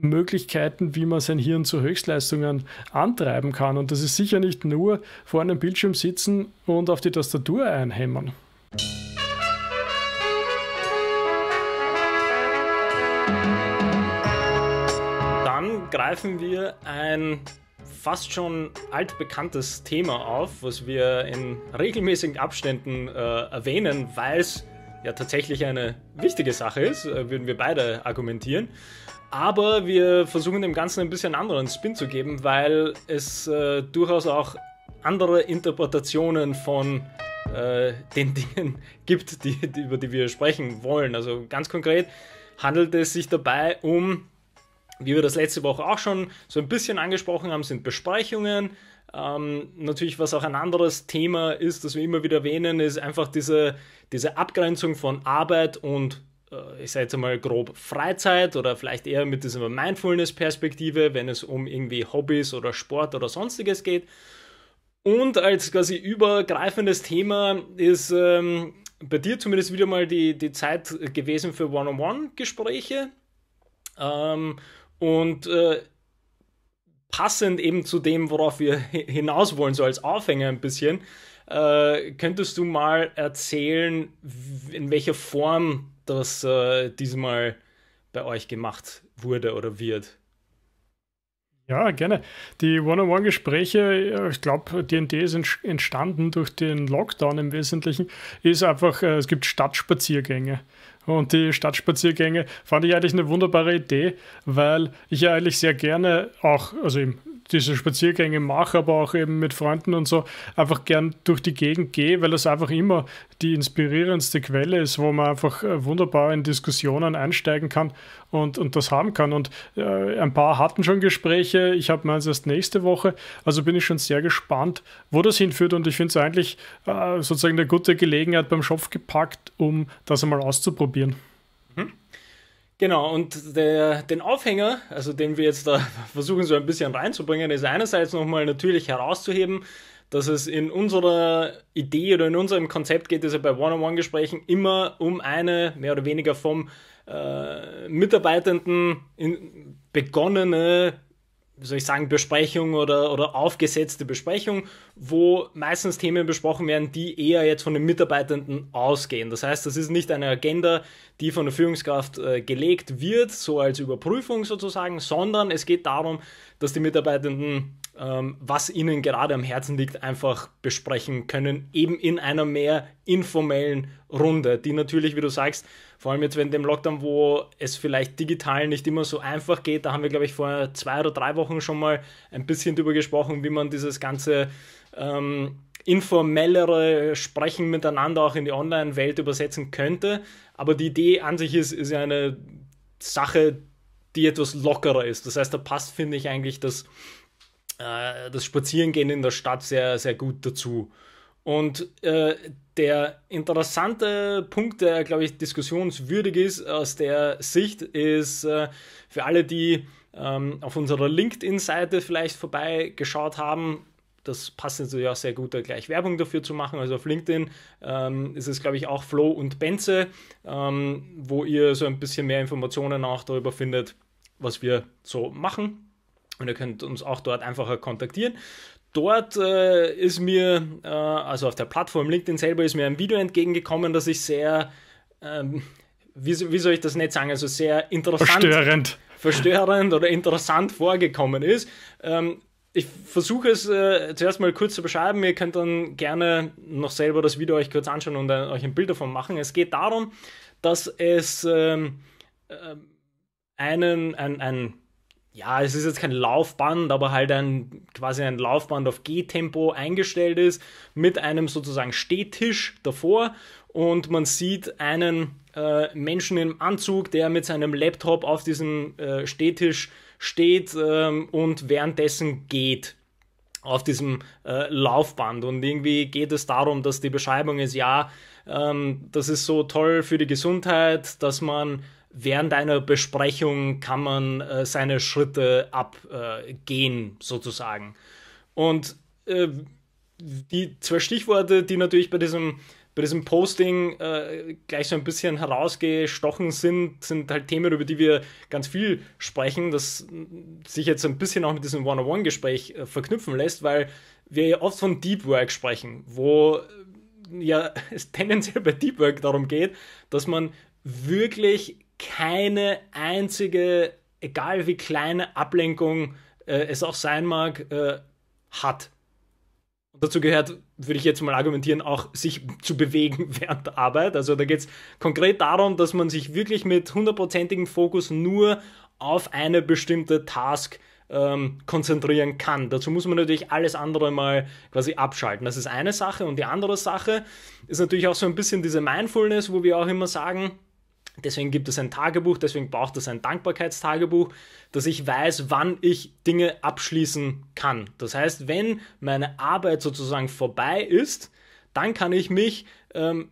Möglichkeiten, wie man sein Hirn zu Höchstleistungen antreiben kann. Und das ist sicher nicht nur vor einem Bildschirm sitzen und auf die Tastatur einhämmern. Dann greifen wir ein fast schon altbekanntes Thema auf, was wir in regelmäßigen Abständen äh, erwähnen, weil es ja tatsächlich eine wichtige Sache ist, äh, würden wir beide argumentieren. Aber wir versuchen dem Ganzen ein bisschen anderen Spin zu geben, weil es äh, durchaus auch andere Interpretationen von äh, den Dingen gibt, die, über die wir sprechen wollen. Also ganz konkret handelt es sich dabei um, wie wir das letzte Woche auch schon so ein bisschen angesprochen haben, sind Besprechungen. Ähm, natürlich, was auch ein anderes Thema ist, das wir immer wieder erwähnen, ist einfach diese diese Abgrenzung von Arbeit und äh, ich sage jetzt mal grob Freizeit oder vielleicht eher mit dieser Mindfulness-Perspektive, wenn es um irgendwie Hobbys oder Sport oder sonstiges geht. Und als quasi übergreifendes Thema ist ähm, bei dir zumindest wieder mal die, die Zeit gewesen für One-on-One-Gespräche. Ähm, und äh, passend eben zu dem, worauf wir hinaus wollen, so als Aufhänger ein bisschen, äh, könntest du mal erzählen, in welcher Form das äh, diesmal bei euch gemacht wurde oder wird? Ja, gerne. Die One-on-One-Gespräche, ich glaube, DND ist entstanden durch den Lockdown im Wesentlichen, ist einfach, äh, es gibt Stadtspaziergänge. Und die Stadtspaziergänge fand ich eigentlich eine wunderbare Idee, weil ich ja eigentlich sehr gerne auch, also im diese Spaziergänge mache, aber auch eben mit Freunden und so einfach gern durch die Gegend gehe, weil das einfach immer die inspirierendste Quelle ist, wo man einfach äh, wunderbar in Diskussionen einsteigen kann und, und das haben kann. Und äh, ein paar hatten schon Gespräche, ich habe meins erst nächste Woche, also bin ich schon sehr gespannt, wo das hinführt und ich finde es eigentlich äh, sozusagen eine gute Gelegenheit beim Schopf gepackt, um das einmal auszuprobieren. Mhm. Genau, und der, den Aufhänger, also den wir jetzt da versuchen so ein bisschen reinzubringen, ist einerseits nochmal natürlich herauszuheben, dass es in unserer Idee oder in unserem Konzept geht es ja bei One-on-One-Gesprächen immer um eine mehr oder weniger vom äh, Mitarbeitenden in, begonnene wie soll ich sagen, Besprechung oder, oder aufgesetzte Besprechung, wo meistens Themen besprochen werden, die eher jetzt von den Mitarbeitenden ausgehen. Das heißt, das ist nicht eine Agenda, die von der Führungskraft äh, gelegt wird, so als Überprüfung sozusagen, sondern es geht darum, dass die Mitarbeitenden ähm, was ihnen gerade am Herzen liegt, einfach besprechen können, eben in einer mehr informellen Runde, die natürlich, wie du sagst, vor allem jetzt während dem Lockdown, wo es vielleicht digital nicht immer so einfach geht, da haben wir, glaube ich, vor zwei oder drei Wochen schon mal ein bisschen drüber gesprochen, wie man dieses ganze ähm, informellere Sprechen miteinander auch in die Online-Welt übersetzen könnte. Aber die Idee an sich ist, ist ja eine Sache, die etwas lockerer ist. Das heißt, da passt, finde ich, eigentlich das äh, das Spazierengehen in der Stadt sehr, sehr gut dazu. Und äh, der interessante Punkt, der, glaube ich, diskussionswürdig ist aus der Sicht, ist äh, für alle, die ähm, auf unserer LinkedIn-Seite vielleicht vorbeigeschaut haben, das passt natürlich auch sehr gut, da gleich Werbung dafür zu machen. Also auf LinkedIn ähm, ist es, glaube ich, auch Flo und Benze, ähm, wo ihr so ein bisschen mehr Informationen auch darüber findet, was wir so machen. Und ihr könnt uns auch dort einfacher kontaktieren. Dort äh, ist mir, äh, also auf der Plattform LinkedIn selber, ist mir ein Video entgegengekommen, das ich sehr, ähm, wie, wie, soll ich das nicht sagen, also sehr interessant. Verstörend. Verstörend oder interessant vorgekommen ist. Ähm, ich versuche es äh, zuerst mal kurz zu beschreiben. Ihr könnt dann gerne noch selber das Video euch kurz anschauen und äh, euch ein Bild davon machen. Es geht darum, dass es ähm, ähm einen, ein, ein ja, es ist jetzt kein Laufband, aber halt ein quasi ein Laufband auf Gehtempo eingestellt ist, mit einem sozusagen Stehtisch davor und man sieht einen äh, Menschen im Anzug, der mit seinem Laptop auf diesem äh, Stehtisch steht ähm, und währenddessen geht auf diesem äh, Laufband. Und irgendwie geht es darum, dass die Beschreibung ist, ja, ähm, das ist so toll für die Gesundheit, dass man während einer Besprechung kann man äh, seine Schritte abgehen, sozusagen. Und äh, die zwei Stichworte, die natürlich bei diesem, bei diesem Posting äh, gleich so ein bisschen herausgestochen sind, sind halt Themen, über die wir ganz viel sprechen, das sich jetzt ein bisschen auch mit diesem One-on-One-Gespräch äh, verknüpfen lässt, weil wir ja oft von Deep Work sprechen, wo ja es tendenziell bei Deep Work darum geht, dass man wirklich keine einzige, egal wie kleine Ablenkung äh, es auch sein mag, äh, hat. Und dazu gehört, würde ich jetzt mal argumentieren, auch sich zu bewegen während der Arbeit. Also da geht es konkret darum, dass man sich wirklich mit hundertprozentigem Fokus nur auf eine bestimmte Task ähm, konzentrieren kann. Dazu muss man natürlich alles andere mal quasi abschalten. Das ist eine Sache. Und die andere Sache ist natürlich auch so ein bisschen diese Mindfulness, wo wir auch immer sagen, Deswegen gibt es ein Tagebuch, deswegen braucht es ein Dankbarkeitstagebuch, dass ich weiß, wann ich Dinge abschließen kann. Das heißt, wenn meine Arbeit sozusagen vorbei ist, dann kann ich mich ähm,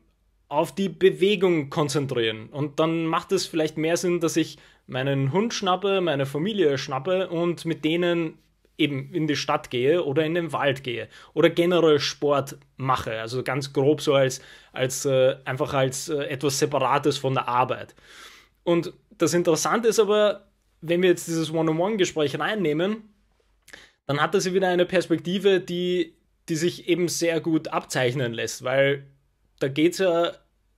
auf die Bewegung konzentrieren. Und dann macht es vielleicht mehr Sinn, dass ich meinen Hund schnappe, meine Familie schnappe und mit denen eben in die Stadt gehe oder in den Wald gehe oder generell Sport mache. Also ganz grob so als, als äh, einfach als äh, etwas Separates von der Arbeit. Und das Interessante ist aber, wenn wir jetzt dieses One-on-One-Gespräch reinnehmen, dann hat das wieder eine Perspektive, die, die sich eben sehr gut abzeichnen lässt, weil da geht es ja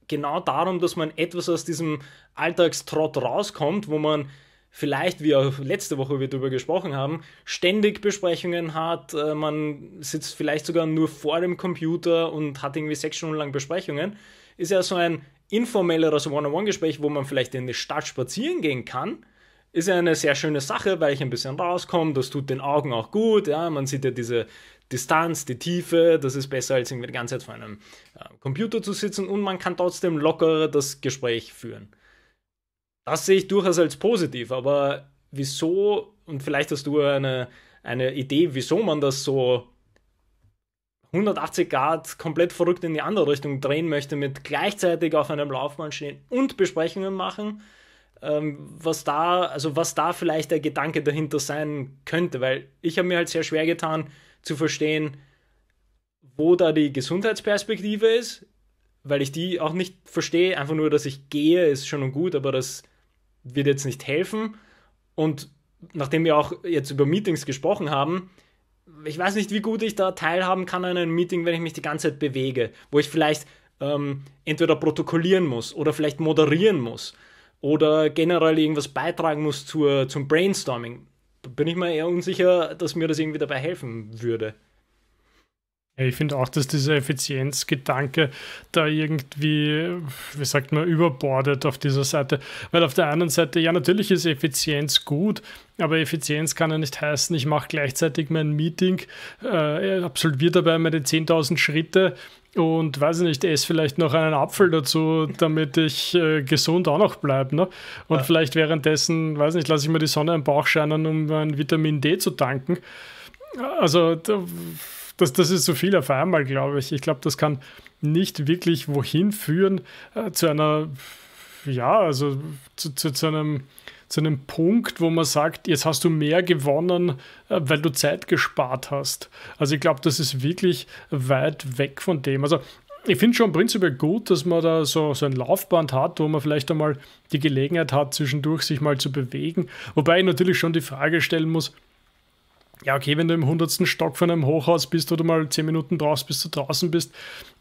genau darum, dass man etwas aus diesem Alltagstrott rauskommt, wo man vielleicht, wie auch letzte Woche wir darüber gesprochen haben, ständig Besprechungen hat. Äh, man sitzt vielleicht sogar nur vor dem Computer und hat irgendwie sechs Stunden lang Besprechungen. Ist ja so ein informelleres One-on-One-Gespräch, wo man vielleicht in die Stadt spazieren gehen kann. Ist ja eine sehr schöne Sache, weil ich ein bisschen rauskomme. Das tut den Augen auch gut. Ja, man sieht ja diese Distanz, die Tiefe, das ist besser als irgendwie die ganze Zeit vor einem äh, Computer zu sitzen und man kann trotzdem locker das Gespräch führen. Das sehe ich durchaus als positiv, aber wieso, und vielleicht hast du eine, eine Idee, wieso man das so 180 Grad komplett verrückt in die andere Richtung drehen möchte, mit gleichzeitig auf einem Laufmann stehen und Besprechungen machen, ähm, was da, also was da vielleicht der Gedanke dahinter sein könnte, weil ich habe mir halt sehr schwer getan zu verstehen, wo da die Gesundheitsperspektive ist, weil ich die auch nicht verstehe. Einfach nur, dass ich gehe, ist schon und gut, aber dass wird jetzt nicht helfen. Und nachdem wir auch jetzt über Meetings gesprochen haben, ich weiß nicht, wie gut ich da teilhaben kann an einem Meeting, wenn ich mich die ganze Zeit bewege, wo ich vielleicht ähm, entweder protokollieren muss oder vielleicht moderieren muss oder generell irgendwas beitragen muss zur, zum Brainstorming. Da Bin ich mir eher unsicher, dass mir das irgendwie dabei helfen würde ich finde auch, dass dieser Effizienzgedanke da irgendwie, wie sagt man, überbordet auf dieser Seite. Weil auf der einen Seite, ja, natürlich ist Effizienz gut, aber Effizienz kann ja nicht heißen, ich mache gleichzeitig mein Meeting, äh, absolviere dabei meine 10.000 Schritte und weiß nicht, esse vielleicht noch einen Apfel dazu, damit ich äh, gesund auch noch bleibe. Ne? Und ja. vielleicht währenddessen, weiß nicht, lasse ich mir die Sonne im Bauch scheinen, um mein Vitamin D zu tanken. Also, da das, das ist so viel auf einmal, glaube ich. Ich glaube, das kann nicht wirklich wohin führen äh, zu einer, ja, also zu, zu, zu einem zu einem Punkt, wo man sagt, jetzt hast du mehr gewonnen, äh, weil du Zeit gespart hast. Also ich glaube, das ist wirklich weit weg von dem. Also ich finde schon prinzipiell gut, dass man da so, so ein Laufband hat, wo man vielleicht einmal die Gelegenheit hat, zwischendurch sich mal zu bewegen. Wobei ich natürlich schon die Frage stellen muss, ja, okay, wenn du im hundertsten Stock von einem Hochhaus bist oder mal zehn Minuten draußen bis du draußen bist.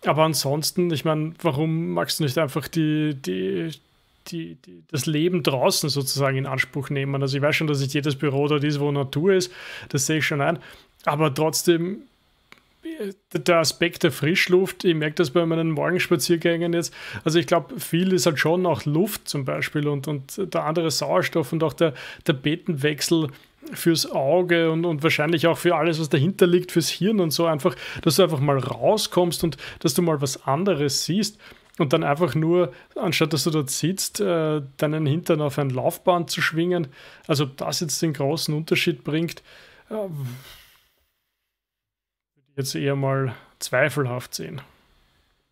Aber ansonsten, ich meine, warum magst du nicht einfach die, die, die, die, das Leben draußen sozusagen in Anspruch nehmen? Also ich weiß schon, dass nicht jedes Büro dort ist, wo Natur ist, das sehe ich schon ein. Aber trotzdem, äh, der Aspekt der Frischluft, ich merke das bei meinen Morgenspaziergängen jetzt. Also ich glaube, viel ist halt schon auch Luft zum Beispiel und, und der andere Sauerstoff und auch der, der Betenwechsel fürs Auge und, und wahrscheinlich auch für alles, was dahinter liegt, fürs Hirn und so einfach, dass du einfach mal rauskommst und dass du mal was anderes siehst und dann einfach nur, anstatt dass du dort sitzt, äh, deinen Hintern auf ein Laufband zu schwingen, also ob das jetzt den großen Unterschied bringt, äh, würde ich jetzt eher mal zweifelhaft sehen.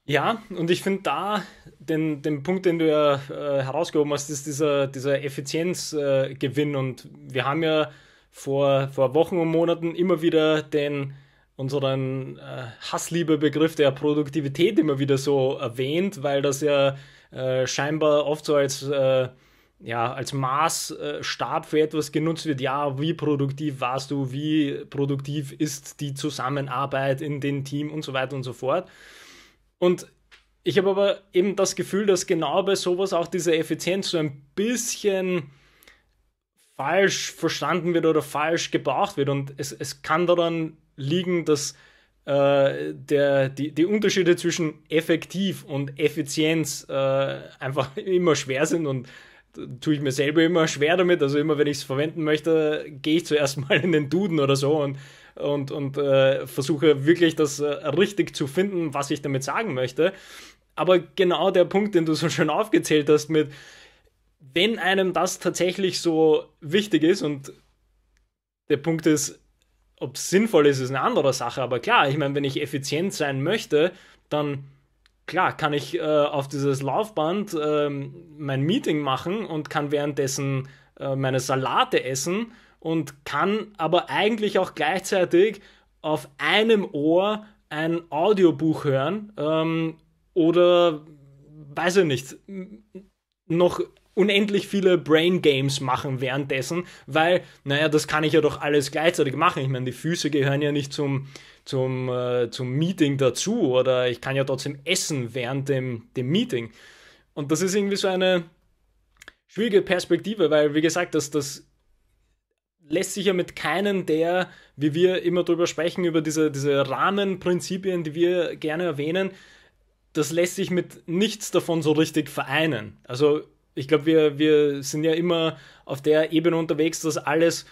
Ja, und ich finde da den, den Punkt, den du ja äh, herausgehoben hast, ist dieser, dieser Effizienzgewinn. Äh, und wir haben ja vor, vor Wochen und Monaten immer wieder den unseren äh, Hassliebe-Begriff der Produktivität immer wieder so erwähnt, weil das ja äh, scheinbar oft so als, äh, ja, als Maßstab äh, für etwas genutzt wird. Ja, wie produktiv warst du, wie produktiv ist die Zusammenarbeit in dem Team und so weiter und so fort. Und ich habe aber eben das Gefühl, dass genau bei sowas auch diese Effizienz so ein bisschen falsch verstanden wird oder falsch gebraucht wird. Und es, es kann daran liegen, dass äh, der, die, die Unterschiede zwischen effektiv und Effizienz äh, einfach immer schwer sind und tue ich mir selber immer schwer damit. Also immer, wenn ich es verwenden möchte, gehe ich zuerst mal in den Duden oder so und und, und äh, versuche wirklich das äh, richtig zu finden, was ich damit sagen möchte. Aber genau der Punkt, den du so schön aufgezählt hast, mit wenn einem das tatsächlich so wichtig ist und der Punkt ist, ob es sinnvoll ist, ist eine andere Sache. Aber klar, ich meine, wenn ich effizient sein möchte, dann klar kann ich äh, auf dieses Laufband ähm, mein Meeting machen und kann währenddessen äh, meine Salate essen und kann aber eigentlich auch gleichzeitig auf einem Ohr ein Audiobuch hören ähm, oder weiß ich nicht, noch unendlich viele Brain Games machen währenddessen, weil, naja, das kann ich ja doch alles gleichzeitig machen. Ich meine, die Füße gehören ja nicht zum, zum, äh, zum Meeting dazu oder ich kann ja trotzdem essen während dem, dem Meeting. Und das ist irgendwie so eine schwierige Perspektive, weil, wie gesagt, das, das lässt sich ja mit keinen der, wie wir immer drüber sprechen, über diese, diese Rahmenprinzipien, die wir gerne erwähnen, das lässt sich mit nichts davon so richtig vereinen. Also ich glaube, wir, wir sind ja immer auf der Ebene unterwegs, dass alles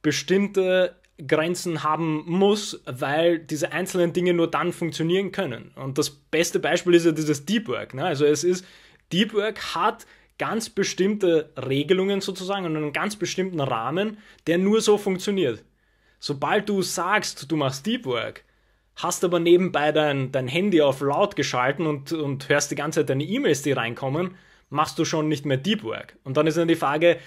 bestimmte Grenzen haben muss, weil diese einzelnen Dinge nur dann funktionieren können. Und das beste Beispiel ist ja dieses Deep Work. Ne? Also es ist, Deep Work hat ganz bestimmte Regelungen sozusagen und einen ganz bestimmten Rahmen, der nur so funktioniert. Sobald du sagst, du machst Deep Work, hast aber nebenbei dein, dein Handy auf laut geschalten und, und hörst die ganze Zeit deine E-Mails, die reinkommen, machst du schon nicht mehr Deep Work. Und dann ist dann die Frage,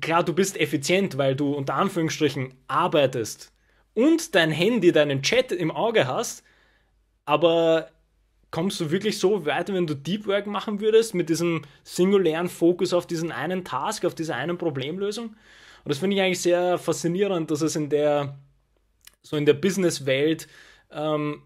klar, du bist effizient, weil du unter Anführungsstrichen arbeitest und dein Handy, deinen Chat im Auge hast, aber kommst du wirklich so weit, wenn du Deep Work machen würdest, mit diesem singulären Fokus auf diesen einen Task, auf diese eine Problemlösung. Und das finde ich eigentlich sehr faszinierend, dass es in der, so in der Business-Welt ähm,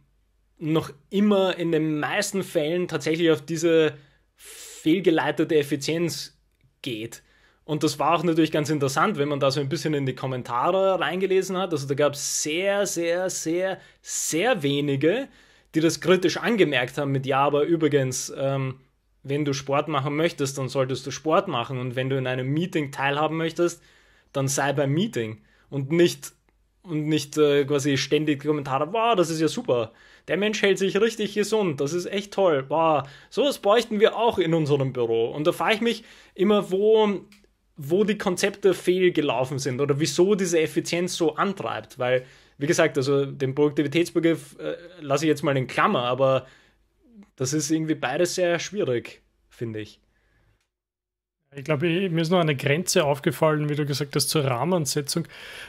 noch immer in den meisten Fällen tatsächlich auf diese fehlgeleitete Effizienz geht. Und das war auch natürlich ganz interessant, wenn man da so ein bisschen in die Kommentare reingelesen hat. Also da gab es sehr, sehr, sehr, sehr wenige, die das kritisch angemerkt haben mit, ja, aber übrigens, ähm, wenn du Sport machen möchtest, dann solltest du Sport machen und wenn du in einem Meeting teilhaben möchtest, dann sei beim Meeting und nicht und nicht äh, quasi ständig Kommentare, wow, das ist ja super. Der Mensch hält sich richtig gesund, das ist echt toll. Wow, sowas bräuchten wir auch in unserem Büro. Und da frage ich mich immer, wo, wo die Konzepte fehlgelaufen sind oder wieso diese Effizienz so antreibt, weil wie gesagt, also den Produktivitätsbegriff äh, lasse ich jetzt mal in Klammer, aber das ist irgendwie beides sehr schwierig, finde ich. Ich glaube, mir ist noch eine Grenze aufgefallen, wie du gesagt hast, zur Rahmensetzung.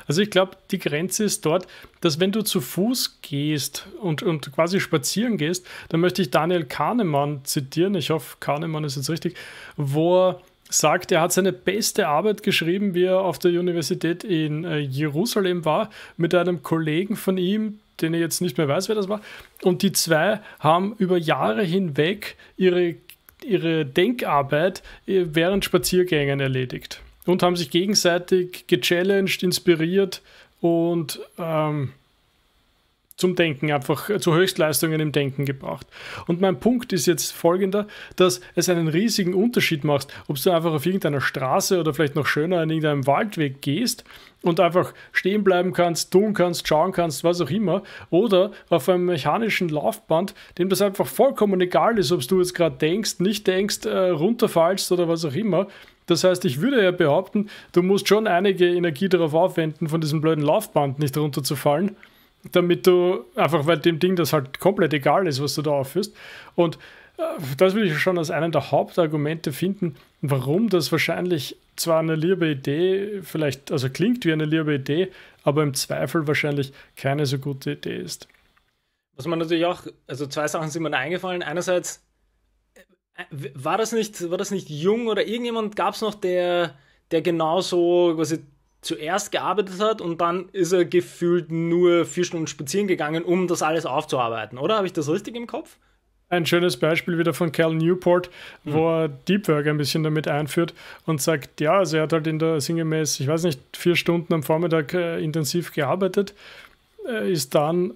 Also ich glaube, die Grenze ist dort, dass wenn du zu Fuß gehst und, und quasi spazieren gehst, dann möchte ich Daniel Kahnemann zitieren, ich hoffe, Kahnemann ist jetzt richtig, wo er sagt, er hat seine beste Arbeit geschrieben, wie er auf der Universität in äh, Jerusalem war, mit einem Kollegen von ihm, den er jetzt nicht mehr weiß, wer das war. Und die zwei haben über Jahre hinweg ihre, ihre Denkarbeit äh, während Spaziergängen erledigt und haben sich gegenseitig gechallenged, inspiriert und ähm, zum Denken einfach zu Höchstleistungen im Denken gebracht. Und mein Punkt ist jetzt folgender, dass es einen riesigen Unterschied macht, ob du einfach auf irgendeiner Straße oder vielleicht noch schöner in irgendeinem Waldweg gehst und einfach stehen bleiben kannst, tun kannst, schauen kannst, was auch immer, oder auf einem mechanischen Laufband, dem das einfach vollkommen egal ist, ob du jetzt gerade denkst, nicht denkst, äh, runterfallst oder was auch immer. Das heißt, ich würde ja behaupten, du musst schon einige Energie darauf aufwenden, von diesem blöden Laufband nicht runterzufallen damit du einfach, weil dem Ding das halt komplett egal ist, was du da aufführst. Und äh, das will ich schon als einen der Hauptargumente finden, warum das wahrscheinlich zwar eine liebe Idee, vielleicht, also klingt wie eine liebe Idee, aber im Zweifel wahrscheinlich keine so gute Idee ist. Was man natürlich auch, also zwei Sachen sind mir da eingefallen. Einerseits äh, war das nicht, war das nicht jung oder irgendjemand gab es noch, der, der genauso quasi zuerst gearbeitet hat und dann ist er gefühlt nur vier Stunden spazieren gegangen, um das alles aufzuarbeiten, oder? Habe ich das richtig im Kopf? Ein schönes Beispiel wieder von Cal Newport, mhm. wo er Deep Work ein bisschen damit einführt und sagt, ja, also er hat halt in der sinngemäß, ich weiß nicht, vier Stunden am Vormittag äh, intensiv gearbeitet, äh, ist dann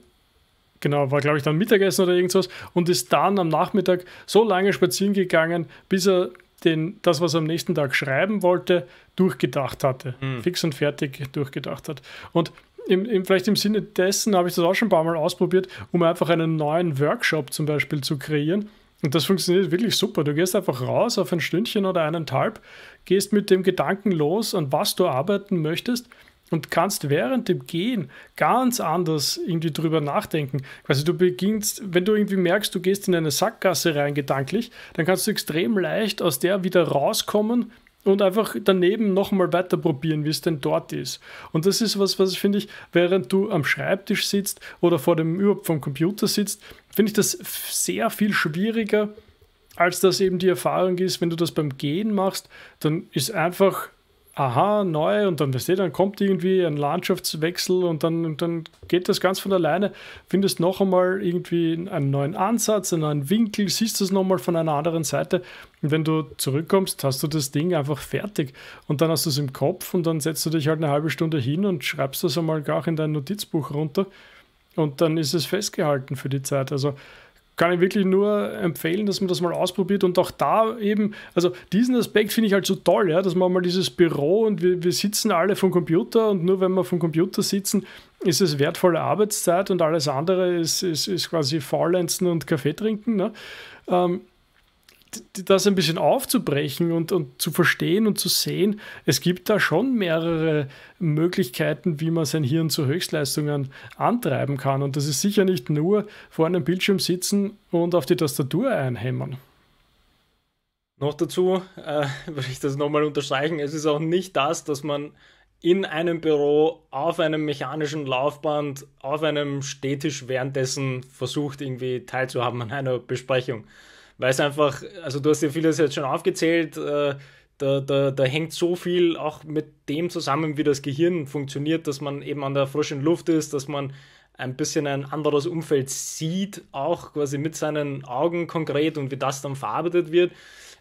genau, war glaube ich dann Mittagessen oder irgendwas und ist dann am Nachmittag so lange spazieren gegangen, bis er den, das, was er am nächsten Tag schreiben wollte, durchgedacht hatte. Mhm. Fix und fertig durchgedacht hat. Und im, im, vielleicht im Sinne dessen habe ich das auch schon ein paar Mal ausprobiert, um einfach einen neuen Workshop zum Beispiel zu kreieren. Und das funktioniert wirklich super. Du gehst einfach raus auf ein Stündchen oder einen eineinhalb, gehst mit dem Gedanken los, an was du arbeiten möchtest und kannst während dem Gehen ganz anders irgendwie drüber nachdenken. Quasi du beginnst, wenn du irgendwie merkst, du gehst in eine Sackgasse rein gedanklich, dann kannst du extrem leicht aus der wieder rauskommen und einfach daneben nochmal weiter probieren, wie es denn dort ist. Und das ist was, was finde ich, während du am Schreibtisch sitzt oder vor dem überhaupt vom Computer sitzt, finde ich das sehr viel schwieriger, als das eben die Erfahrung ist, wenn du das beim Gehen machst, dann ist einfach aha, neu und dann, weißt du, dann kommt irgendwie ein Landschaftswechsel und dann, und dann geht das ganz von alleine, findest noch einmal irgendwie einen neuen Ansatz, einen neuen Winkel, siehst das nochmal von einer anderen Seite und wenn du zurückkommst, hast du das Ding einfach fertig und dann hast du es im Kopf und dann setzt du dich halt eine halbe Stunde hin und schreibst das einmal gar in dein Notizbuch runter und dann ist es festgehalten für die Zeit, also kann ich wirklich nur empfehlen, dass man das mal ausprobiert und auch da eben, also diesen Aspekt finde ich halt so toll, ja, dass man mal dieses Büro und wir, wir sitzen alle vom Computer und nur wenn wir vom Computer sitzen, ist es wertvolle Arbeitszeit und alles andere ist, ist, ist quasi Faulenzen und Kaffee trinken. Ne? Ähm, das ein bisschen aufzubrechen und, und zu verstehen und zu sehen, es gibt da schon mehrere Möglichkeiten, wie man sein Hirn zu Höchstleistungen antreiben kann. Und das ist sicher nicht nur vor einem Bildschirm sitzen und auf die Tastatur einhämmern. Noch dazu äh, würde ich das nochmal unterstreichen, es ist auch nicht das, dass man in einem Büro, auf einem mechanischen Laufband, auf einem Stehtisch währenddessen versucht, irgendwie teilzuhaben an einer Besprechung weil es einfach, also du hast ja vieles jetzt schon aufgezählt, äh, da, da, da hängt so viel auch mit dem zusammen, wie das Gehirn funktioniert, dass man eben an der frischen Luft ist, dass man ein bisschen ein anderes Umfeld sieht, auch quasi mit seinen Augen konkret und wie das dann verarbeitet wird,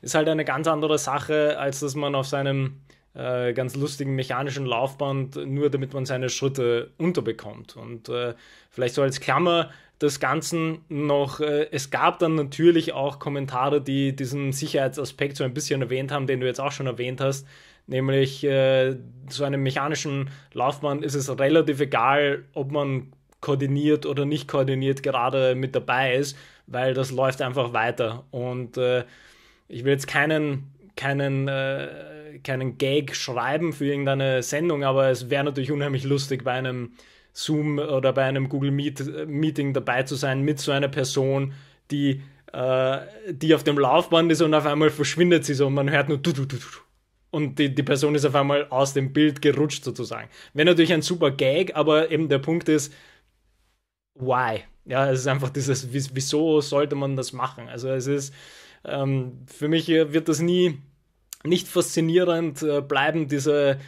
ist halt eine ganz andere Sache, als dass man auf seinem äh, ganz lustigen mechanischen Laufband, nur damit man seine Schritte unterbekommt. Und äh, vielleicht so als Klammer, des Ganzen noch, äh, es gab dann natürlich auch Kommentare, die diesen Sicherheitsaspekt so ein bisschen erwähnt haben, den du jetzt auch schon erwähnt hast. Nämlich äh, so einem mechanischen Laufband ist es relativ egal, ob man koordiniert oder nicht koordiniert gerade mit dabei ist, weil das läuft einfach weiter. Und äh, ich will jetzt keinen, keinen, äh, keinen Gag schreiben für irgendeine Sendung, aber es wäre natürlich unheimlich lustig bei einem Zoom oder bei einem Google Meet äh, Meeting dabei zu sein mit so einer Person, die, äh, die auf dem Laufband ist und auf einmal verschwindet sie so und man hört nur du, du, du, du. Und die, die Person ist auf einmal aus dem Bild gerutscht sozusagen. Wäre natürlich ein super Gag, aber eben der Punkt ist, why? Ja, es ist einfach dieses, wieso sollte man das machen? Also es ist, ähm, für mich äh, wird das nie, nicht faszinierend äh, bleiben, diese,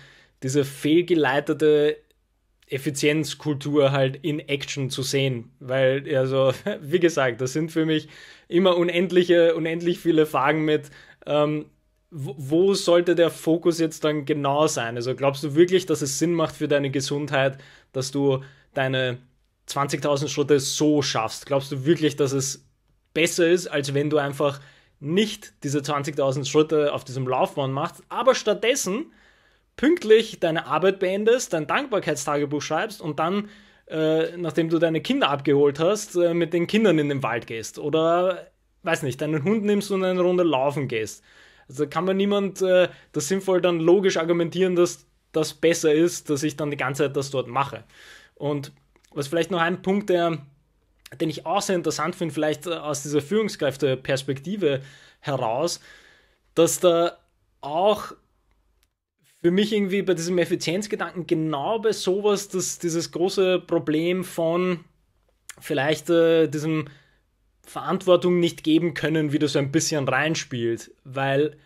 diese fehlgeleitete Effizienzkultur halt in Action zu sehen, weil also wie gesagt, das sind für mich immer unendliche, unendlich viele Fragen mit. Ähm, wo sollte der Fokus jetzt dann genau sein? Also glaubst du wirklich, dass es Sinn macht für deine Gesundheit, dass du deine 20.000 Schritte so schaffst? Glaubst du wirklich, dass es besser ist, als wenn du einfach nicht diese 20.000 Schritte auf diesem Laufbahn machst, aber stattdessen pünktlich deine Arbeit beendest, dein Dankbarkeitstagebuch schreibst und dann, äh, nachdem du deine Kinder abgeholt hast, äh, mit den Kindern in den Wald gehst oder, weiß nicht, deinen Hund nimmst und eine Runde laufen gehst. Also kann man niemand äh, das sinnvoll dann logisch argumentieren, dass das besser ist, dass ich dann die ganze Zeit das dort mache. Und was vielleicht noch ein Punkt, der, den ich auch sehr interessant finde, vielleicht äh, aus dieser Führungskräfteperspektive heraus, dass da auch für mich irgendwie bei diesem Effizienzgedanken genau bei sowas, dass dieses große Problem von vielleicht äh, diesem Verantwortung nicht geben können, wieder so ein bisschen reinspielt, weil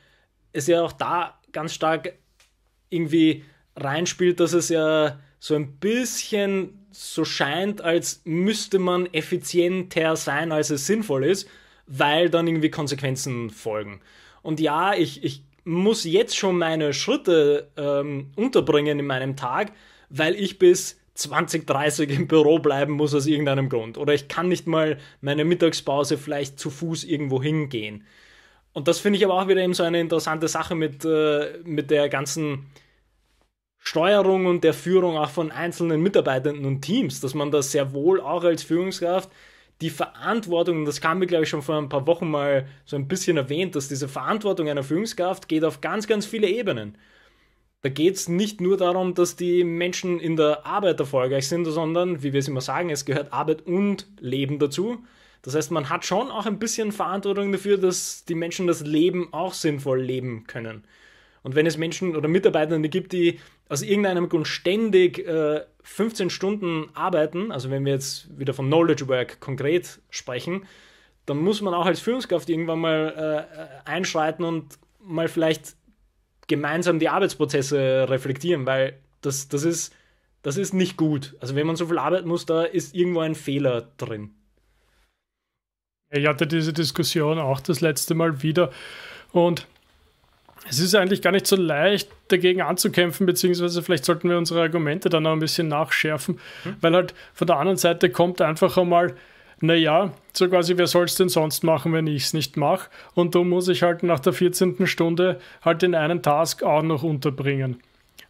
es ja auch da ganz stark irgendwie reinspielt, dass es ja so ein bisschen so scheint, als müsste man effizienter sein, als es sinnvoll ist, weil dann irgendwie Konsequenzen folgen. Und ja, ich, ich muss jetzt schon meine Schritte ähm, unterbringen in meinem Tag, weil ich bis 2030 im Büro bleiben muss aus irgendeinem Grund. Oder ich kann nicht mal meine Mittagspause vielleicht zu Fuß irgendwo hingehen. Und das finde ich aber auch wieder eben so eine interessante Sache mit, äh, mit der ganzen Steuerung und der Führung auch von einzelnen Mitarbeitenden und Teams, dass man das sehr wohl auch als Führungskraft die Verantwortung, und das kam mir, glaube ich, schon vor ein paar Wochen mal so ein bisschen erwähnt, dass diese Verantwortung einer Führungskraft geht auf ganz, ganz viele Ebenen. Da geht es nicht nur darum, dass die Menschen in der Arbeit erfolgreich sind, sondern, wie wir es immer sagen, es gehört Arbeit und Leben dazu. Das heißt, man hat schon auch ein bisschen Verantwortung dafür, dass die Menschen das Leben auch sinnvoll leben können. Und wenn es Menschen oder Mitarbeitende gibt, die aus irgendeinem Grund ständig äh, 15 Stunden arbeiten, also wenn wir jetzt wieder von Knowledge Work konkret sprechen, dann muss man auch als Führungskraft irgendwann mal äh, einschreiten und mal vielleicht gemeinsam die Arbeitsprozesse reflektieren, weil das, das, ist, das ist nicht gut. Also wenn man so viel arbeiten muss, da ist irgendwo ein Fehler drin. Ich hatte diese Diskussion auch das letzte Mal wieder und es ist eigentlich gar nicht so leicht, dagegen anzukämpfen, beziehungsweise vielleicht sollten wir unsere Argumente dann noch ein bisschen nachschärfen, mhm. weil halt von der anderen Seite kommt einfach einmal, naja, so quasi, wer soll es denn sonst machen, wenn ich es nicht mache? Und da muss ich halt nach der 14. Stunde halt den einen Task auch noch unterbringen.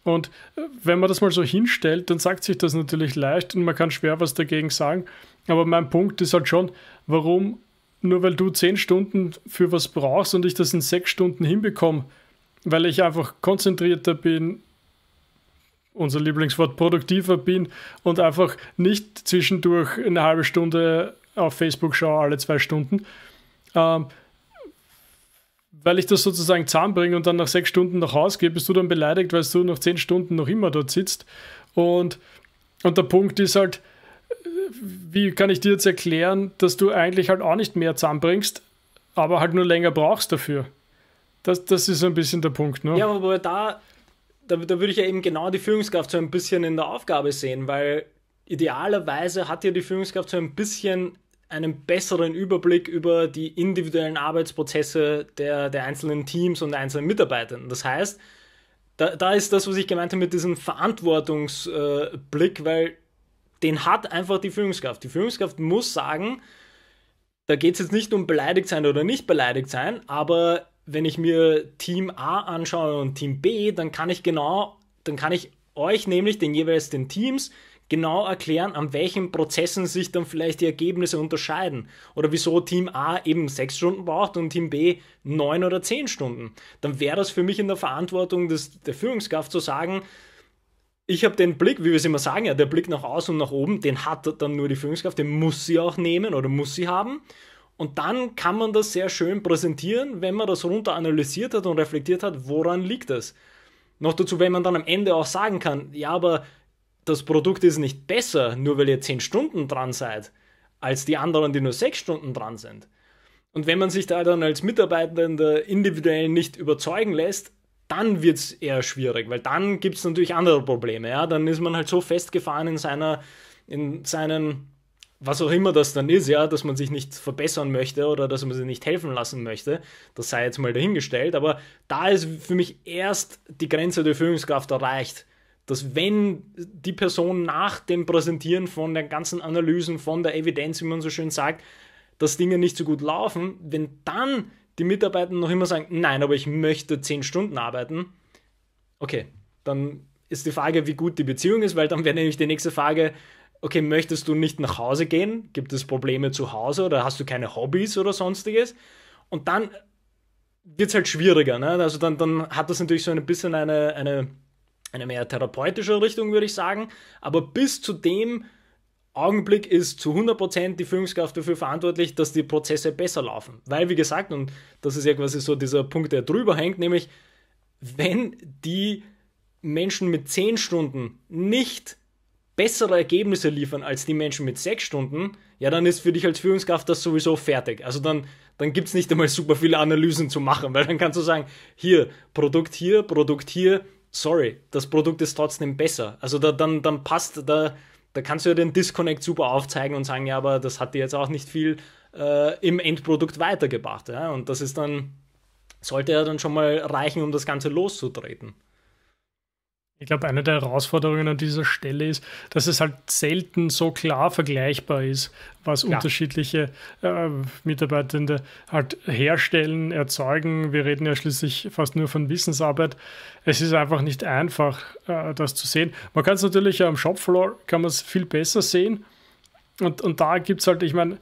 Und äh, wenn man das mal so hinstellt, dann sagt sich das natürlich leicht und man kann schwer was dagegen sagen. Aber mein Punkt ist halt schon, warum nur weil du 10 Stunden für was brauchst und ich das in 6 Stunden hinbekomme, weil ich einfach konzentrierter bin, unser Lieblingswort produktiver bin und einfach nicht zwischendurch eine halbe Stunde auf Facebook schaue, alle zwei Stunden. Ähm, weil ich das sozusagen zusammenbringe und dann nach sechs Stunden nach Hause gehe, bist du dann beleidigt, weil du nach zehn Stunden noch immer dort sitzt. Und, und der Punkt ist halt, wie kann ich dir jetzt erklären, dass du eigentlich halt auch nicht mehr zusammenbringst, aber halt nur länger brauchst dafür. Das, das ist ein bisschen der Punkt, ne? Ja, aber da, da, da würde ich ja eben genau die Führungskraft so ein bisschen in der Aufgabe sehen, weil idealerweise hat ja die Führungskraft so ein bisschen einen besseren Überblick über die individuellen Arbeitsprozesse der, der einzelnen Teams und der einzelnen Mitarbeitenden. Das heißt, da, da ist das, was ich gemeint habe mit diesem Verantwortungsblick, äh, weil den hat einfach die Führungskraft. Die Führungskraft muss sagen, da geht es jetzt nicht um beleidigt sein oder nicht beleidigt sein, aber wenn ich mir Team A anschaue und Team B, dann kann ich genau, dann kann ich euch nämlich den jeweils den Teams genau erklären, an welchen Prozessen sich dann vielleicht die Ergebnisse unterscheiden oder wieso Team A eben sechs Stunden braucht und Team B neun oder zehn Stunden. Dann wäre das für mich in der Verantwortung des, der Führungskraft zu sagen, ich habe den Blick, wie wir es immer sagen, ja, der Blick nach außen und nach oben, den hat dann nur die Führungskraft, den muss sie auch nehmen oder muss sie haben. Und dann kann man das sehr schön präsentieren, wenn man das runter analysiert hat und reflektiert hat, woran liegt das. Noch dazu, wenn man dann am Ende auch sagen kann, ja, aber das Produkt ist nicht besser, nur weil ihr 10 Stunden dran seid, als die anderen, die nur 6 Stunden dran sind. Und wenn man sich da dann als Mitarbeitender individuell nicht überzeugen lässt, dann wird es eher schwierig, weil dann gibt es natürlich andere Probleme. Ja? Dann ist man halt so festgefahren in, seiner, in seinen was auch immer das dann ist, ja, dass man sich nicht verbessern möchte oder dass man sich nicht helfen lassen möchte, das sei jetzt mal dahingestellt, aber da ist für mich erst die Grenze der Führungskraft erreicht, dass wenn die Person nach dem Präsentieren von den ganzen Analysen, von der Evidenz, wie man so schön sagt, dass Dinge nicht so gut laufen, wenn dann die Mitarbeiter noch immer sagen, nein, aber ich möchte zehn Stunden arbeiten, okay, dann ist die Frage, wie gut die Beziehung ist, weil dann wäre nämlich die nächste Frage, okay, möchtest du nicht nach Hause gehen? Gibt es Probleme zu Hause oder hast du keine Hobbys oder sonstiges? Und dann wird es halt schwieriger. Ne? Also dann, dann hat das natürlich so ein bisschen eine, eine, eine mehr therapeutische Richtung, würde ich sagen. Aber bis zu dem Augenblick ist zu 100% die Führungskraft dafür verantwortlich, dass die Prozesse besser laufen. Weil, wie gesagt, und das ist ja quasi so dieser Punkt, der drüber hängt, nämlich wenn die Menschen mit 10 Stunden nicht bessere Ergebnisse liefern als die Menschen mit sechs Stunden, ja, dann ist für dich als Führungskraft das sowieso fertig. Also dann, dann gibt es nicht einmal super viele Analysen zu machen, weil dann kannst du sagen, hier, Produkt hier, Produkt hier, sorry, das Produkt ist trotzdem besser. Also da, dann, dann passt, da, da kannst du ja den Disconnect super aufzeigen und sagen, ja, aber das hat dir jetzt auch nicht viel äh, im Endprodukt weitergebracht. Ja? Und das ist dann, sollte ja dann schon mal reichen, um das Ganze loszutreten. Ich glaube, eine der Herausforderungen an dieser Stelle ist, dass es halt selten so klar vergleichbar ist, was ja. unterschiedliche äh, Mitarbeitende halt herstellen, erzeugen. Wir reden ja schließlich fast nur von Wissensarbeit. Es ist einfach nicht einfach, äh, das zu sehen. Man kann es natürlich am Shopfloor kann man es viel besser sehen und, und da gibt es halt, ich meine,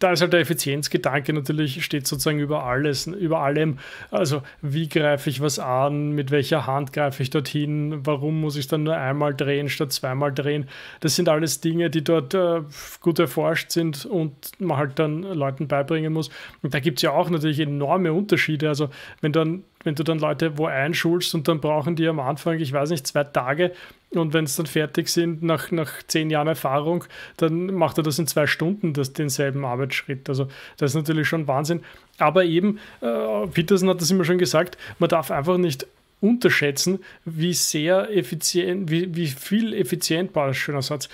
da ist halt der Effizienzgedanke natürlich, steht sozusagen über alles, über allem. Also wie greife ich was an, mit welcher Hand greife ich dorthin, warum muss ich dann nur einmal drehen statt zweimal drehen. Das sind alles Dinge, die dort äh, gut erforscht sind und man halt dann Leuten beibringen muss. Und da gibt es ja auch natürlich enorme Unterschiede. Also wenn dann wenn du dann Leute wo einschulst und dann brauchen die am Anfang, ich weiß nicht, zwei Tage, und wenn es dann fertig sind, nach, nach zehn Jahren Erfahrung, dann macht er das in zwei Stunden, das, denselben Arbeitsschritt. Also das ist natürlich schon Wahnsinn. Aber eben, äh, Peterson hat das immer schon gesagt, man darf einfach nicht unterschätzen, wie sehr effizient, wie, wie viel effizient, war das schöner Satz,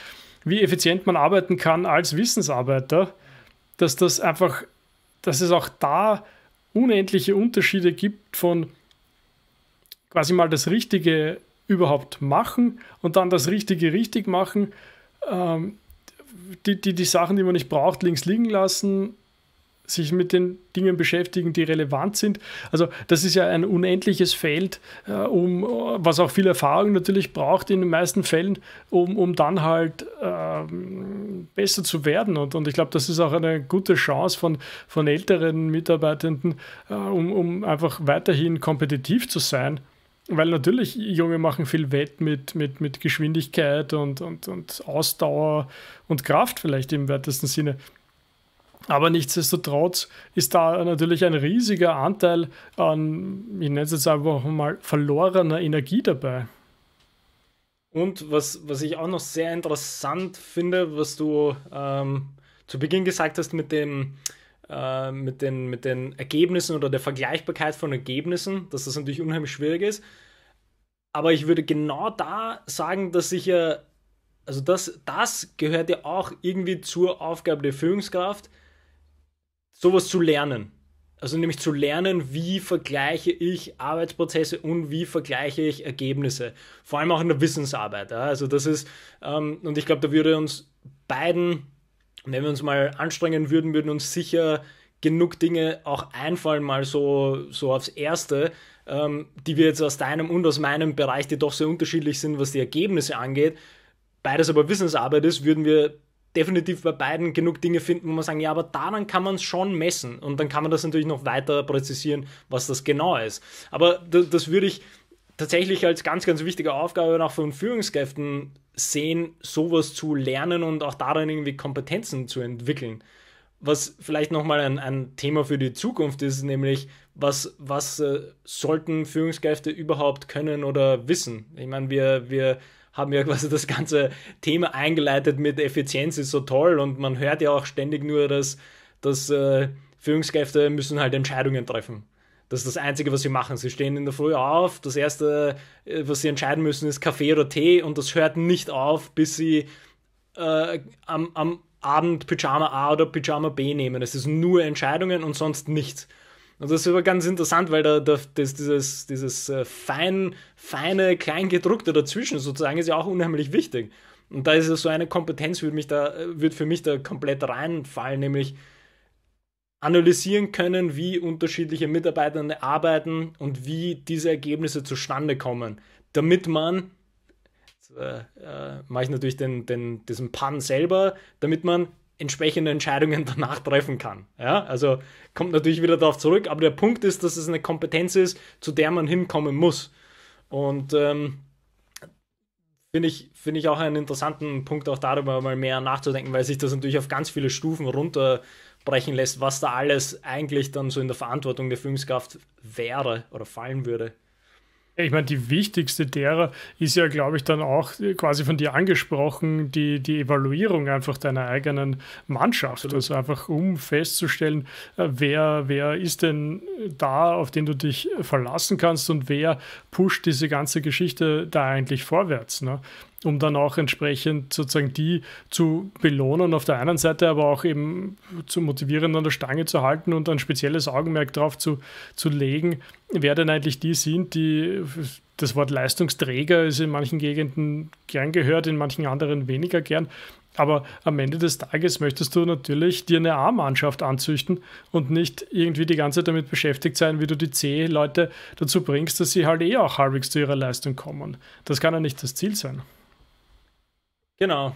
wie effizient man arbeiten kann als Wissensarbeiter, dass das einfach, dass es auch da unendliche Unterschiede gibt von quasi mal das richtige überhaupt machen und dann das Richtige richtig machen. Ähm, die, die, die Sachen, die man nicht braucht, links liegen lassen, sich mit den Dingen beschäftigen, die relevant sind. Also das ist ja ein unendliches Feld, äh, um, was auch viel Erfahrung natürlich braucht in den meisten Fällen, um, um dann halt ähm, besser zu werden. Und, und ich glaube, das ist auch eine gute Chance von, von älteren Mitarbeitenden, äh, um, um einfach weiterhin kompetitiv zu sein weil natürlich Junge machen viel Wett mit, mit, mit Geschwindigkeit und, und, und Ausdauer und Kraft vielleicht im weitesten Sinne. Aber nichtsdestotrotz ist da natürlich ein riesiger Anteil an, ich nenne es jetzt einfach mal, verlorener Energie dabei. Und was, was ich auch noch sehr interessant finde, was du ähm, zu Beginn gesagt hast mit dem, äh, mit, den, mit den Ergebnissen oder der Vergleichbarkeit von Ergebnissen, dass das natürlich unheimlich schwierig ist. Aber ich würde genau da sagen, dass ich ja, also das, das gehört ja auch irgendwie zur Aufgabe der Führungskraft, sowas zu lernen. Also nämlich zu lernen, wie vergleiche ich Arbeitsprozesse und wie vergleiche ich Ergebnisse. Vor allem auch in der Wissensarbeit. Ja? Also das ist, ähm, und ich glaube, da würde uns beiden und wenn wir uns mal anstrengen würden, würden uns sicher genug Dinge auch einfallen, mal so, so aufs Erste, ähm, die wir jetzt aus deinem und aus meinem Bereich, die doch sehr unterschiedlich sind, was die Ergebnisse angeht. Beides aber Wissensarbeit ist, würden wir definitiv bei beiden genug Dinge finden, wo man sagen, ja, aber daran kann man es schon messen und dann kann man das natürlich noch weiter präzisieren, was das genau ist. Aber das würde ich, tatsächlich als ganz, ganz wichtige Aufgabe auch von Führungskräften sehen, sowas zu lernen und auch darin irgendwie Kompetenzen zu entwickeln. Was vielleicht nochmal ein, ein Thema für die Zukunft ist, nämlich was, was äh, sollten Führungskräfte überhaupt können oder wissen? Ich meine, wir, wir haben ja quasi das ganze Thema eingeleitet mit Effizienz ist so toll und man hört ja auch ständig nur, dass, dass äh, Führungskräfte müssen halt Entscheidungen treffen das ist das Einzige, was sie machen. Sie stehen in der Früh auf, das Erste, äh, was sie entscheiden müssen, ist Kaffee oder Tee und das hört nicht auf, bis sie äh, am, am Abend Pyjama A oder Pyjama B nehmen. Es ist nur Entscheidungen und sonst nichts. Und das ist aber ganz interessant, weil da, da das, dieses, dieses äh, fein, feine Kleingedruckte dazwischen sozusagen ist ja auch unheimlich wichtig. Und da ist so eine Kompetenz, äh, würde für mich da komplett reinfallen, nämlich analysieren können, wie unterschiedliche Mitarbeiter arbeiten und wie diese Ergebnisse zustande kommen, damit man, äh, äh, mache ich natürlich den, den, diesen Pun selber, damit man entsprechende Entscheidungen danach treffen kann. Ja, also kommt natürlich wieder darauf zurück, aber der Punkt ist, dass es eine Kompetenz ist, zu der man hinkommen muss. Und ähm, finde ich, find ich auch einen interessanten Punkt, auch darüber mal mehr nachzudenken, weil sich das natürlich auf ganz viele Stufen runter, sprechen lässt, was da alles eigentlich dann so in der Verantwortung der Führungskraft wäre oder fallen würde. Ich meine, die wichtigste derer ist ja, glaube ich, dann auch quasi von dir angesprochen, die, die Evaluierung einfach deiner eigenen Mannschaft. Also einfach, um festzustellen, äh, wer, wer ist denn da, auf den du dich verlassen kannst und wer pusht diese ganze Geschichte da eigentlich vorwärts. Ne? um dann auch entsprechend sozusagen die zu belohnen, auf der einen Seite aber auch eben zu motivieren, an der Stange zu halten und ein spezielles Augenmerk darauf zu, zu legen, wer denn eigentlich die sind, die das Wort Leistungsträger ist in manchen Gegenden gern gehört, in manchen anderen weniger gern. Aber am Ende des Tages möchtest du natürlich dir eine A-Mannschaft anzüchten und nicht irgendwie die ganze Zeit damit beschäftigt sein, wie du die C-Leute dazu bringst, dass sie halt eh auch halbwegs zu ihrer Leistung kommen. Das kann ja nicht das Ziel sein. Genau.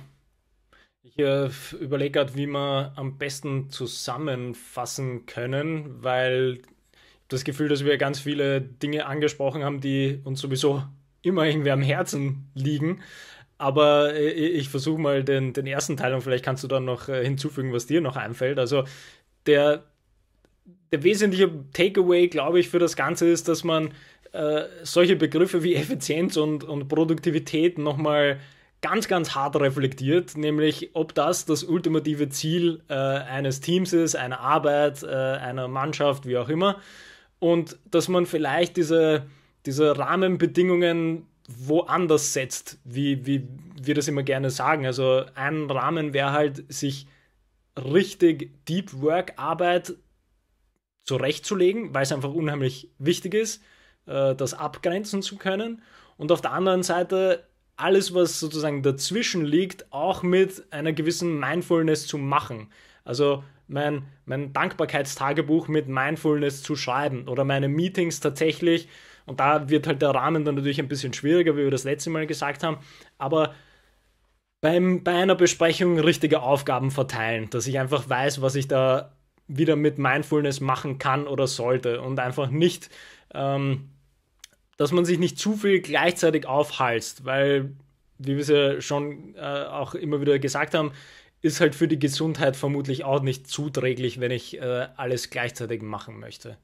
Ich äh, überlege gerade, wie wir am besten zusammenfassen können, weil ich das Gefühl, dass wir ganz viele Dinge angesprochen haben, die uns sowieso immer irgendwie am Herzen liegen. Aber äh, ich versuche mal den, den, ersten Teil und vielleicht kannst du dann noch äh, hinzufügen, was dir noch einfällt. Also der, der wesentliche Takeaway, glaube ich, für das Ganze ist, dass man äh, solche Begriffe wie Effizienz und, und Produktivität nochmal mal ganz, ganz hart reflektiert, nämlich ob das das ultimative Ziel äh, eines Teams ist, einer Arbeit, äh, einer Mannschaft, wie auch immer. Und dass man vielleicht diese, diese Rahmenbedingungen woanders setzt, wie, wie wir das immer gerne sagen. Also ein Rahmen wäre halt, sich richtig Deep Work Arbeit zurechtzulegen, weil es einfach unheimlich wichtig ist, äh, das abgrenzen zu können. Und auf der anderen Seite alles, was sozusagen dazwischen liegt, auch mit einer gewissen Mindfulness zu machen. Also mein, mein Dankbarkeitstagebuch mit Mindfulness zu schreiben oder meine Meetings tatsächlich. Und da wird halt der Rahmen dann natürlich ein bisschen schwieriger, wie wir das letzte Mal gesagt haben. Aber beim, bei einer Besprechung richtige Aufgaben verteilen, dass ich einfach weiß, was ich da wieder mit Mindfulness machen kann oder sollte und einfach nicht ähm, dass man sich nicht zu viel gleichzeitig aufhalst, weil, wie wir es ja schon äh, auch immer wieder gesagt haben, ist halt für die Gesundheit vermutlich auch nicht zuträglich, wenn ich äh, alles gleichzeitig machen möchte.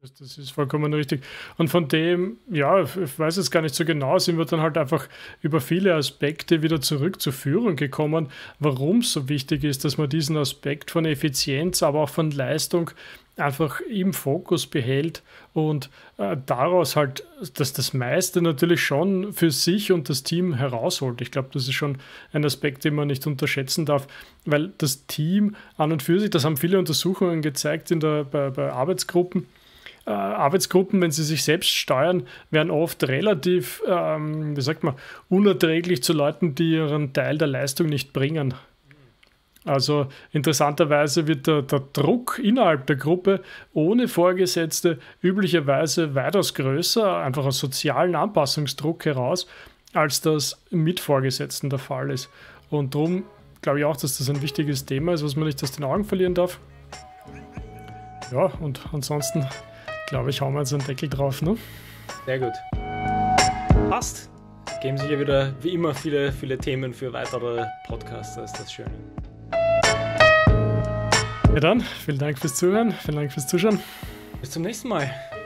Das, das, ist vollkommen richtig. Und von dem, ja, ich weiß es gar nicht so genau, sind wir dann halt einfach über viele Aspekte wieder zurück zur Führung gekommen, warum es so wichtig ist, dass man diesen Aspekt von Effizienz, aber auch von Leistung einfach im Fokus behält und äh, daraus halt, dass das meiste natürlich schon für sich und das Team herausholt. Ich glaube, das ist schon ein Aspekt, den man nicht unterschätzen darf, weil das Team an und für sich, das haben viele Untersuchungen gezeigt in der, bei, bei Arbeitsgruppen, äh, Arbeitsgruppen, wenn sie sich selbst steuern, werden oft relativ, ähm, wie sagt man, unerträglich zu Leuten, die ihren Teil der Leistung nicht bringen. Also interessanterweise wird der, der, Druck innerhalb der Gruppe ohne Vorgesetzte üblicherweise weitaus größer, einfach aus sozialen Anpassungsdruck heraus, als das mit Vorgesetzten der Fall ist. Und darum glaube ich auch, dass das ein wichtiges Thema ist, was man nicht aus den Augen verlieren darf. Ja, und ansonsten glaube ich, hauen wir jetzt einen Deckel drauf. Ne? Sehr gut. Passt. Geben sich ja wieder wie immer viele, viele Themen für weitere Podcasts, Das ist das Schöne. Ja dann, vielen Dank fürs Zuhören, vielen Dank fürs Zuschauen. Bis zum nächsten Mal.